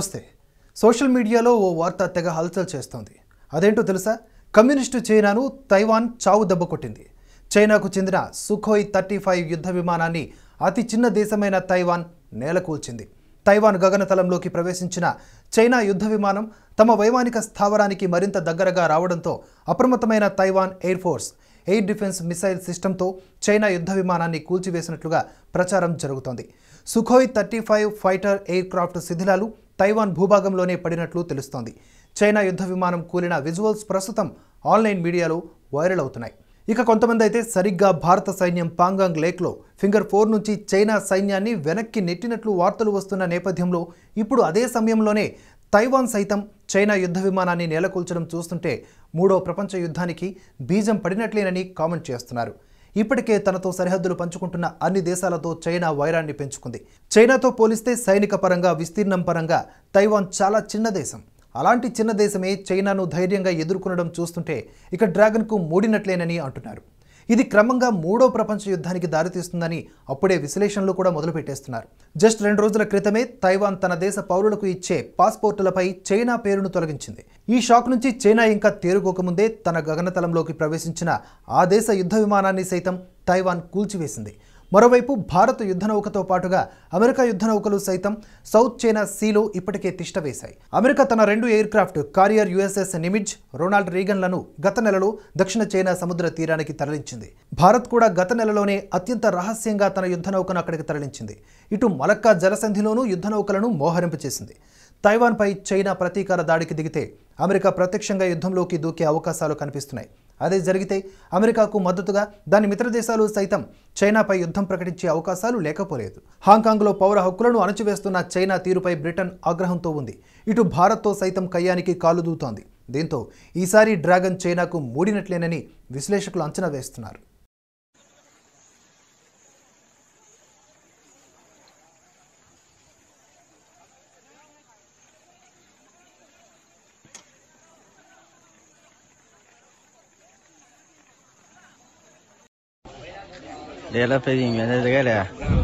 నమస్తే సోషల్ మీడియాలో ఓ వార్త తెగ హల్చల్ చేస్తోంది అదేంటో తెలుసా కమ్యూనిస్టు చైనాను తైవాన్ చావు దెబ్బ కొట్టింది చైనాకు చెందిన సుఖోయ్ థర్టీ ఫైవ్ యుద్ధ విమానాన్ని అతి చిన్న దేశమైన తైవాన్ నేలకూల్చింది తైవాన్ గగనతలంలోకి ప్రవేశించిన చైనా యుద్ధ విమానం తమ వైమానిక స్థావరానికి మరింత దగ్గరగా రావడంతో అప్రమత్తమైన Taiwan air force air defence missile సిస్టంతో చైనా యుద్ధ విమానాన్ని కూల్చివేసినట్లుగా ప్రచారం జరుగుతోంది Sukhoi thirty five fighter aircraft శిథిలాలు తైవాన్ భూభాగంలోనే పడినట్లు తెలుస్తోంది చైనా యుద్ధ విమానం కూలిన విజువల్స్ ప్రస్తుతం ఆన్లైన్ మీడియాలో వైరల్ అవుతున్నాయి ఇక కొంతమంది అయితే సరిగ్గా భారత సైన్యం పాంగాంగ్ లేక్లో ఫింగర్ ఫోర్ నుంచి చైనా సైన్యాన్ని వెనక్కి నెట్టినట్లు వార్తలు వస్తున్న నేపథ్యంలో ఇప్పుడు అదే సమయంలోనే తైవాన్ సైతం చైనా యుద్ధ విమానాన్ని నేలకూల్చడం చూస్తుంటే మూడో ప్రపంచ యుద్ధానికి బీజం పడినట్లేనని కామెంట్ చేస్తున్నారు ఇప్పటికే తనతో సరిహద్దులు పంచుకుంటున్న అన్ని దేశాలతో చైనా వైరాన్ని పెంచుకుంది చైనాతో పోలిస్తే సైనిక పరంగా విస్తీర్ణం పరంగా తైవాన్ చాలా చిన్న దేశం అలాంటి చిన్న దేశమే చైనాను ధైర్యంగా ఎదుర్కొనడం చూస్తుంటే ఇక డ్రాగన్కు మూడినట్లేనని అంటున్నారు ఇది క్రమంగా మూడో ప్రపంచ యుద్ధానికి దారితీస్తుందని అప్పుడే విశ్లేషణలు కూడా మొదలుపెట్టేస్తున్నారు జస్ట్ రెండు రోజుల క్రితమే తైవాన్ తన దేశ పౌరులకు ఇచ్చే పాస్పోర్టులపై చైనా పేరును తొలగించింది ఈ షాక్ నుంచి చైనా ఇంకా తేరుకోకముందే తన గగనతలంలోకి ప్రవేశించిన ఆ దేశ యుద్ధ విమానాన్ని సైతం తైవాన్ కూల్చివేసింది మరోవైపు భారత యుద్ధనౌకతో పాటుగా అమెరికా యుద్ధ నౌకలు సైతం సౌత్ చైనా సీలో ఇప్పటికే తిష్టవేశాయి అమెరికా తన రెండు aircraft carrier USS Nimitz Ronald రీగన్లను గత నెలలో దక్షిణ చైనా సముద్ర తీరానికి తరలించింది భారత్ కూడా గత నెలలోనే అత్యంత రహస్యంగా తన యుద్ధనౌకను అక్కడికి తరలించింది ఇటు మలక్కా జలసంధిలోనూ యుద్ధ యుద్ధనౌకలను మోహరింపచేసింది తైవాన్పై చైనా ప్రతీకార దాడికి దిగితే అమెరికా ప్రత్యక్షంగా యుద్ధంలోకి దూకే అవకాశాలు కనిపిస్తున్నాయి అదే జరిగితే అమెరికాకు మద్దతుగా దాని మిత్ర దేశాలు సైతం చైనాపై యుద్ధం ప్రకటించే అవకాశాలు లేకపోలేదు హాంకాంగ్లో పౌర హక్కులను అణచివేస్తున్న చైనా తీరుపై బ్రిటన్ ఆగ్రహంతో ఉంది ఇటు భారత్తో సైతం కయ్యానికి కాలుదూతోంది దీంతో ఈసారి డ్రాగన్ చైనాకు మూడినట్లేనని విశ్లేషకులు అంచనా వేస్తున్నారు Lela Perim, Lela Galera.